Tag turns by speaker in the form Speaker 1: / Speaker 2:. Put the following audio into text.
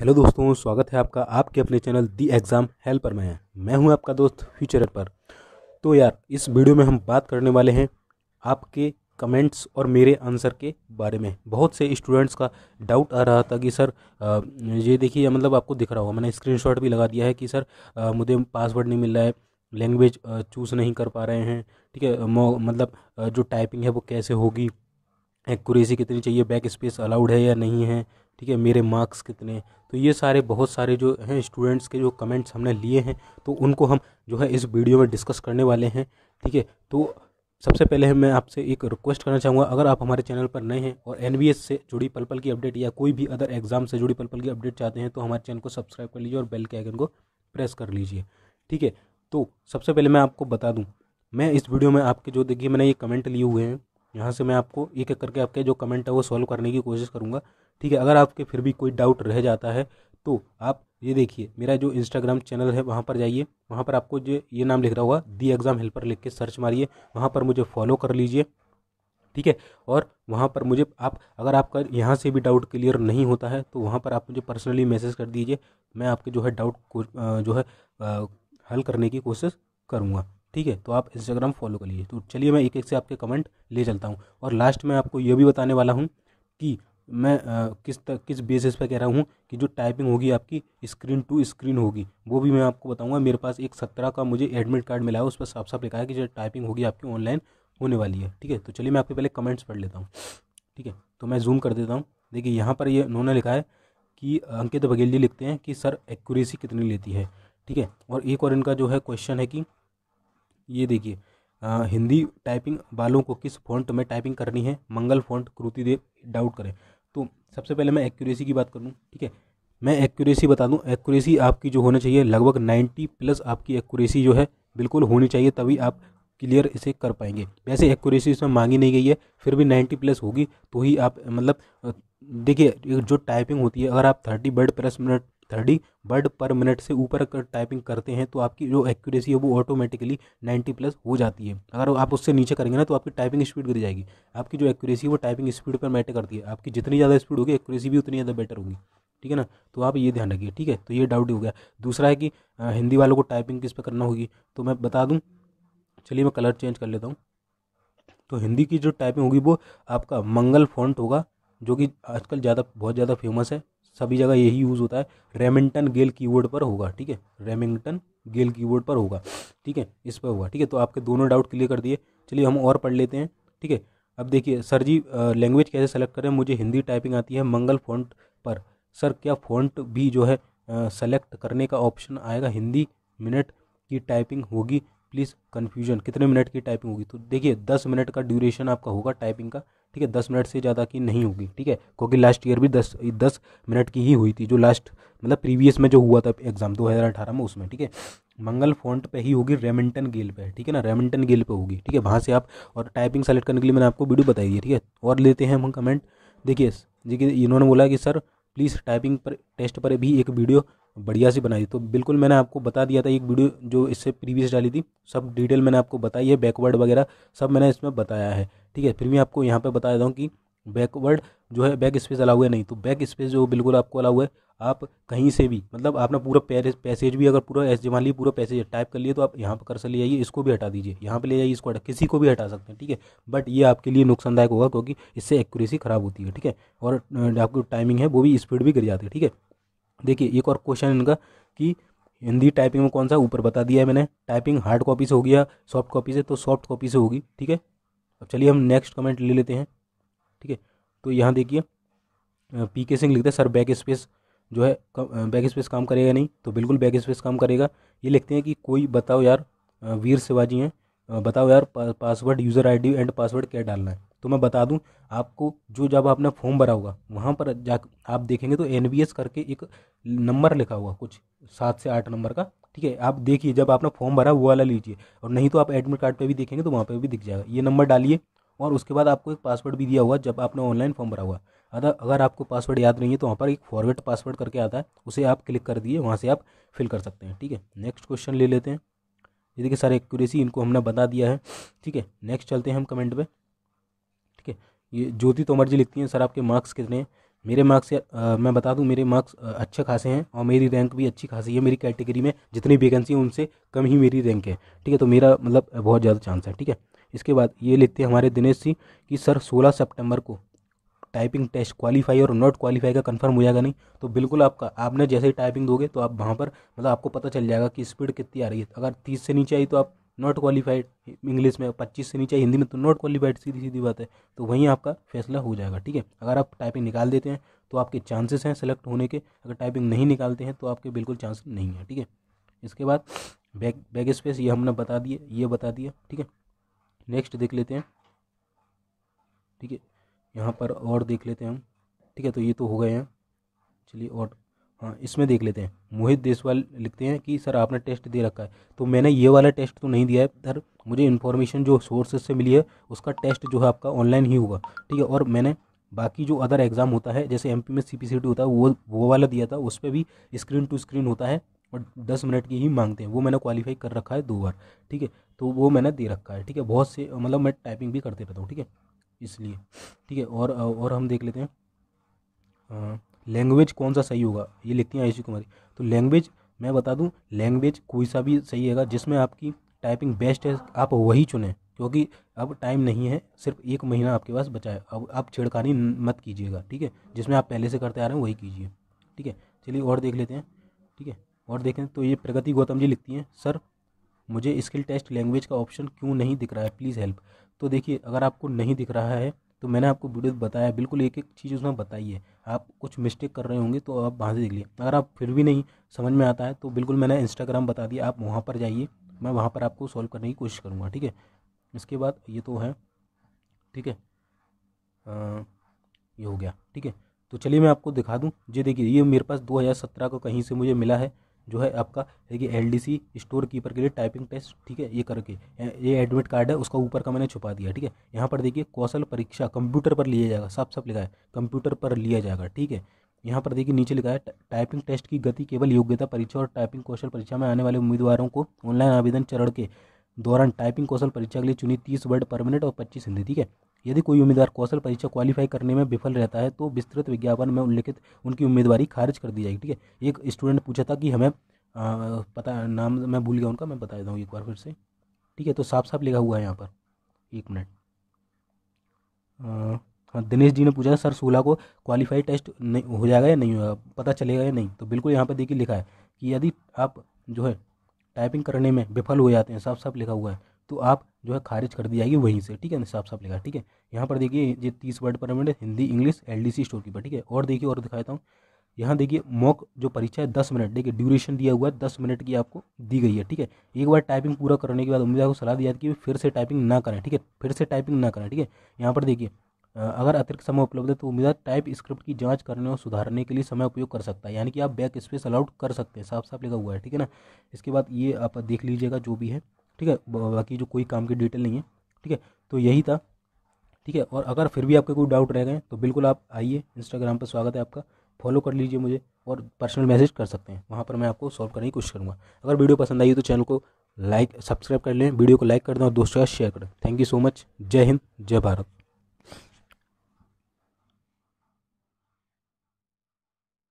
Speaker 1: hello दोस्तों स्वागत है आपका आपके अपने चैनल दी एग्ज़ाम हेल्पर में है मैं हूं आपका दोस्त फ्यूचर पर तो यार इस वीडियो में हम बात करने वाले हैं आपके कमेंट्स और मेरे आंसर के बारे में बहुत से स्टूडेंट्स का डाउट आ रहा था कि सर ये देखिए मतलब आपको दिख रहा होगा मैंने स्क्रीन भी लगा दिया है कि सर मुझे पासवर्ड नहीं मिल रहा है लैंग्वेज चूज़ नहीं कर पा रहे हैं ठीक है मतलब जो टाइपिंग है वो कैसे होगी एक्यूरेसी कितनी चाहिए बैक स्पेस अलाउड है या नहीं है ठीक है मेरे मार्क्स कितने हैं तो ये सारे बहुत सारे जो हैं स्टूडेंट्स के जो कमेंट्स हमने लिए हैं तो उनको हम जो है इस वीडियो में डिस्कस करने वाले हैं ठीक है तो सबसे पहले मैं आपसे एक रिक्वेस्ट करना चाहूँगा अगर आप हमारे चैनल पर नए हैं और एन से जुड़ी पल पल की अपडेट या कोई भी अदर एग्जाम से जुड़ी पल पल की अपडेट चाहते हैं तो हमारे चैनल को सब्सक्राइब कर लीजिए और बेल के आइकन को प्रेस कर लीजिए ठीक है तो सबसे पहले मैं आपको बता दूँ मैं इस वीडियो में आपके जो देखिए मैंने ये कमेंट लिए हुए हैं यहाँ से मैं आपको एक एक करके आपके जो कमेंट है वो सॉल्व करने की कोशिश करूँगा ठीक है अगर आपके फिर भी कोई डाउट रह जाता है तो आप ये देखिए मेरा जो इंस्टाग्राम चैनल है वहाँ पर जाइए वहाँ पर आपको जो ये नाम लिख रहा होगा दी एग्ज़ाम हेल्पर लिख के सर्च मारिए वहाँ पर मुझे फॉलो कर लीजिए ठीक है और वहाँ पर मुझे आप अगर आपका यहाँ से भी डाउट क्लियर नहीं होता है तो वहाँ पर आप मुझे पर्सनली मैसेज कर दीजिए मैं आपके जो है डाउट को जो है हल करने की कोशिश करूँगा ठीक है तो आप इंस्टाग्राम फॉलो कर लीजिए तो चलिए मैं एक एक से आपके कमेंट ले चलता हूँ और लास्ट में आपको ये भी बताने वाला हूँ कि मैं आ, किस तक किस बेसिस पर कह रहा हूँ कि जो टाइपिंग होगी आपकी स्क्रीन टू स्क्रीन होगी वो भी मैं आपको बताऊँगा मेरे पास एक सत्रह का मुझे एडमिट कार्ड मिला है उस पर साफ साफ लिखा है कि जो टाइपिंग होगी आपकी ऑनलाइन होने वाली है ठीक है तो चलिए मैं आपके पहले कमेंट्स पढ़ लेता हूँ ठीक है तो मैं जूम कर देता हूँ देखिए यहाँ पर ये उन्होंने लिखा है कि अंकित बघेल जी लिखते हैं कि सर एक्यूरेसी कितनी लेती है ठीक है और एक और इनका जो है क्वेश्चन है कि ये देखिए हिंदी टाइपिंग वालों को किस फॉन्ट में टाइपिंग करनी है मंगल फॉन्ट दे डाउट करें सबसे पहले मैं एक्यूरेसी की बात करूँ ठीक है मैं एक्यूरेसी बता दूँ एक्यूरेसी आपकी जो होना चाहिए लगभग नाइन्टी प्लस आपकी एक्यूरेसी जो है बिल्कुल होनी चाहिए तभी आप क्लियर इसे कर पाएंगे वैसे एक्यूरेसी इसमें मांगी नहीं गई है फिर भी नाइन्टी प्लस होगी तो ही आप मतलब देखिए जो टाइपिंग होती है अगर आप thirty word plus minute thirty word per minute से ऊपर अगर टाइपिंग करते हैं तो आपकी जो एक्यूरेसी है वो ऑटोमेटिकली नाइन्टी प्लस हो जाती है अगर आप उससे नीचे करेंगे ना तो आपकी टाइपिंग स्पीड गिर जाएगी आपकी जो एक्यूरेसी है वो टाइपिंग स्पीड पर मैटर करती है आपकी जितनी ज़्यादा स्पीड होगी एक्यूरेसी भी उतनी ज़्यादा बेटर होगी ठीक है ना तो आप ये ध्यान रखिए ठीक है तो ये डाउट हो गया दूसरा है कि हिंदी वालों को टाइपिंग किस पर करना होगी तो मैं बता दूँ चलिए मैं कलर चेंज कर लेता हूँ तो हिंदी की जो टाइपिंग होगी वो आपका मंगल फॉन्ट होगा जो कि आजकल ज़्यादा बहुत ज़्यादा फेमस है सभी जगह यही यूज़ होता है रेमिंगटन गेल कीवर्ड पर होगा ठीक है रेमिंगटन गेल कीवर्ड पर होगा ठीक है इस पर होगा ठीक है तो आपके दोनों डाउट क्लियर कर दिए चलिए हम और पढ़ लेते हैं ठीक है अब देखिए सर जी लैंग्वेज कैसे सेलेक्ट करें मुझे हिंदी टाइपिंग आती है मंगल फॉन्ट पर सर क्या फॉन्ट भी जो है सेलेक्ट करने का ऑप्शन आएगा हिंदी मिनट की टाइपिंग होगी प्लीज़ कन्फ्यूजन कितने मिनट की टाइपिंग होगी तो देखिए दस मिनट का ड्यूरेशन आपका होगा टाइपिंग का ठीक है दस मिनट से ज़्यादा की नहीं होगी ठीक है क्योंकि लास्ट ईयर भी दस दस मिनट की ही हुई थी जो लास्ट मतलब प्रीवियस में जो हुआ था एग्ज़ाम दो हज़ार अठारह में उसमें ठीक है मंगल फॉन्ट पे ही होगी रेमिंटन गेल पे ठीक है ना रेमिंटन गेल पे होगी ठीक है वहाँ से आप और टाइपिंग सेलेक्ट करने के लिए मैंने आपको वीडियो बताई है ठीक है और लेते हैं हम कमेंट देखिए देखिए इन्होंने बोला कि सर प्लीज़ टाइपिंग पर टेस्ट पर भी एक वीडियो बढ़िया सी बनाई तो बिल्कुल मैंने आपको बता दिया था एक वीडियो जो इससे प्रीवियस डाली थी सब डिटेल मैंने आपको बताई है बैकवर्ड वगैरह सब मैंने इसमें बताया है ठीक है फिर भी आपको यहाँ पर बता देता हूँ कि बैकवर्ड जो है बैक स्पेस अलाउ है नहीं तो बैक स्पेस जो बिल्कुल आपको अलाउ है आप कहीं से भी मतलब आपने पूरा पैसेज भी अगर पूरा एस जमा लिया पूरा पैसेज टाइप कर लिए तो आप यहाँ पर कर से ले जाइए इसको भी हटा दीजिए यहाँ पर ले जाइए इसको किसी को भी हटा सकते हैं ठीक है बट ये आपके लिए नुकसानदायक होगा क्योंकि इससे एक्यूरेसी ख़राब होती है ठीक है और आपकी टाइमिंग है वो भी स्पीड भी गिर जाती है ठीक है देखिए एक और क्वेश्चन इनका कि हिंदी टाइपिंग में कौन सा ऊपर बता दिया है मैंने टाइपिंग हार्ड कॉपी से हो गया सॉफ्ट कॉपी से तो सॉफ्ट कॉपी से होगी ठीक है अब चलिए हम नेक्स्ट कमेंट ले लेते हैं ठीक है तो यहाँ देखिए पी के सिंह लिखते हैं सर बैक स्पेस जो है बैक स्पेस काम करेगा नहीं तो बिल्कुल बैक स्पेस काम करेगा ये लिखते हैं कि कोई बताओ यार वीर शिवाजी हैं बताओ यार password user ID and password क्या डालना है तो मैं बता दूं आपको जो जब आपने फॉर्म भरा होगा वहाँ पर जा आप देखेंगे तो एन करके एक नंबर लिखा होगा कुछ सात से आठ नंबर का ठीक है आप देखिए जब आपने फॉर्म भरा वो वाला लीजिए और नहीं तो आप एडमिट कार्ड पे भी देखेंगे तो वहाँ पे भी दिख जाएगा ये नंबर डालिए और उसके बाद आपको एक पासवर्ड भी दिया हुआ जब आपने ऑनलाइन फॉर्म भरा हुआ अदा अगर आपको पासवर्ड याद नहीं है तो वहाँ पर एक फॉरवर्ड पासवर्ड करके आता है उसे आप क्लिक कर दिए वहाँ से आप फिल कर सकते हैं ठीक है नेक्स्ट क्वेश्चन ले लेते हैं ये देखिए सर एक्यूरेसी इनको हमने बता दिया है ठीक है नेक्स्ट चलते हैं हम कमेंट पे ठीक है ये ज्योति तोमर जी लिखती हैं सर आपके मार्क्स कितने हैं मेरे मार्क्स मैं बता दूं मेरे मार्क्स अच्छे खासे हैं और मेरी रैंक भी अच्छी खासी है मेरी कैटेगरी में जितनी वेकेंसी है उनसे कम ही मेरी रैंक है ठीक है तो मेरा मतलब बहुत ज़्यादा चांस है ठीक है इसके बाद ये लिखते हैं हमारे दिनेश जी कि सर सोलह सेप्टेम्बर को टाइपिंग टेस्ट क्वालिफाई और नॉट क्वालिफाई का कंफर्म हो जाएगा नहीं तो बिल्कुल आपका आपने जैसे ही टाइपिंग दोगे तो आप वहाँ पर मतलब आपको पता चल जाएगा कि स्पीड कितनी आ रही है अगर तीस से नीचे आई तो आप नॉट क्वालिफाइड इंग्लिश में पच्चीस से नीचे हिंदी में तो नॉट क्वालिफाइड सीधी सीधी बात है तो वहीं आपका फैसला हो जाएगा ठीक है अगर आप टाइपिंग निकाल देते हैं तो आपके चांसेस हैं सेलेक्ट होने के अगर टाइपिंग नहीं निकालते हैं तो आपके बिल्कुल चांस नहीं है ठीक है इसके बाद बैक बैक स्पेस ये हमने बता दिए ये बता दिया ठीक है नेक्स्ट देख लेते हैं ठीक है यहाँ पर और देख लेते हैं हम ठीक है तो ये तो हो गए हैं चलिए और हाँ इसमें देख लेते हैं मोहित देसवाल लिखते हैं कि सर आपने टेस्ट दे रखा है तो मैंने ये वाला टेस्ट तो नहीं दिया है सर मुझे इन्फॉर्मेशन जो सोर्सेज से मिली है उसका टेस्ट जो है आपका ऑनलाइन ही होगा ठीक है और मैंने बाकी जो अदर एग्ज़ाम होता है जैसे एमपी में सीपीसीटी होता है वो वो वाला दिया था उस पर भी स्क्रीन टू स्क्रीन होता है और दस मिनट की ही मांगते हैं वो मैंने क्वालिफाई कर रखा है दो बार ठीक है तो वो मैंने दे रखा है ठीक है बहुत से मतलब मैं टाइपिंग भी करते रहता हूँ ठीक है इसलिए ठीक है और और हम देख लेते हैं लैंग्वेज कौन सा सही होगा ये लिखती हैं आयुषी कुमारी तो लैंग्वेज मैं बता दूँ लैंग्वेज कोई सा भी सही है जिसमें आपकी टाइपिंग बेस्ट है आप वही चुनें क्योंकि अब टाइम नहीं है सिर्फ एक महीना आपके पास बचा है अब आप छेड़खानी मत कीजिएगा ठीक है जिसमें आप पहले से करते आ रहे हैं वही कीजिए ठीक है चलिए और देख लेते हैं ठीक है और देखें तो ये प्रगति गौतम जी लिखती हैं सर मुझे स्किल टेस्ट लैंग्वेज का ऑप्शन क्यों नहीं दिख रहा है प्लीज़ हेल्प तो देखिए अगर आपको नहीं दिख रहा है तो मैंने आपको वीडियो बताया बिल्कुल एक एक चीज़ उसमें बताई है आप कुछ मिस्टेक कर रहे होंगे तो आप वहाँ से देख लिए अगर आप फिर भी नहीं समझ में आता है तो बिल्कुल मैंने इंस्टाग्राम बता दिया आप वहाँ पर जाइए मैं वहाँ पर आपको सॉल्व करने की कोशिश करूँगा ठीक है इसके बाद ये तो है ठीक है ये हो गया ठीक है तो चलिए मैं आपको दिखा दूँ जी देखिए ये मेरे पास दो का कहीं से मुझे मिला है जो है आपका है कि एल स्टोर कीपर के लिए टाइपिंग टेस्ट ठीक है ये करके ये एडमिट कार्ड है उसका ऊपर का मैंने छुपा दिया ठीक है यहाँ पर देखिए कौशल परीक्षा कंप्यूटर पर लिया जाएगा साफ साफ लिखा है कंप्यूटर पर लिया जाएगा ठीक है यहाँ पर देखिए नीचे लिखा है टाइपिंग टेस्ट की गति केवल योग्यता परीक्षा और टाइपिंग कौशल परीक्षा में आने वाले उम्मीदवारों को ऑनलाइन आवेदन चरण के दौरान टाइपिंग कौशल परीक्षा के लिए चुनी तीस वर्ड पर मिनट और पच्चीस हिंदी ठीक है यदि कोई उम्मीदवार कौशल परीक्षा क्वालिफाई करने में विफल रहता है तो विस्तृत विज्ञापन में उल्लिखित उनकी उम्मीदवारी खारिज कर दी जाएगी ठीक है एक स्टूडेंट पूछा था कि हमें आ, पता नाम मैं भूल गया उनका मैं बता देता हूँ एक बार फिर से ठीक है तो साफ साफ लिखा हुआ है यहाँ पर एक मिनट हाँ दिनेश जी ने पूछा सर सोलह को क्वालिफाई टेस्ट नहीं हो जाएगा या नहीं होगा पता चलेगा या नहीं तो बिल्कुल यहाँ पर देखिए लिखा है कि यदि आप जो है टाइपिंग करने में विफल हो जाते हैं साफ साफ लिखा हुआ है तो आप जो है खारिज कर दी जाएगी वहीं से ठीक है साफ साफ लिखा ठीक है यहाँ पर देखिए ये तीस word per minute Hindi English L D C store keeper ठीक है और देखिए और दिखाता हूँ यहाँ देखिए मॉक जो परीक्षा है दस मिनट देखिए ड्यूरेशन दिया हुआ है दस मिनट की आपको दी गई है ठीक है एक बार टाइपिंग पूरा करने के बाद उम्मीद आपको सलाह दी जाती है कि फिर से टाइपिंग ना करें ठीक है फिर से टाइपिंग ना करें ठीक है यहाँ पर देखिए अगर अतिरिक्त समय उपलब्ध है तो उम्मीदवार टाइप स्क्रिप्ट की जांच करने और सुधारने के लिए समय उपयोग कर सकता है यानी कि आप बैक स्पेस अलाउड कर सकते हैं साफ साफ लिखा हुआ है ठीक है ना इसके बाद ये आप देख लीजिएगा जो भी है ठीक है बाकी जो कोई काम की डिटेल नहीं है ठीक है तो यही था ठीक है और अगर फिर भी आपके कोई डाउट रह गए तो बिल्कुल आप आइए इंस्टाग्राम पर स्वागत है आपका फॉलो कर लीजिए मुझे और पर्सनल मैसेज कर सकते हैं वहाँ पर मैं आपको सॉल्व करने की कोशिश करूँगा अगर वीडियो पसंद आई तो चैनल को लाइक सब्सक्राइब कर लें वीडियो को लाइक कर दें और दोस्तों का साथ शेयर करें थैंक यू सो मच जय हिंद जय भारत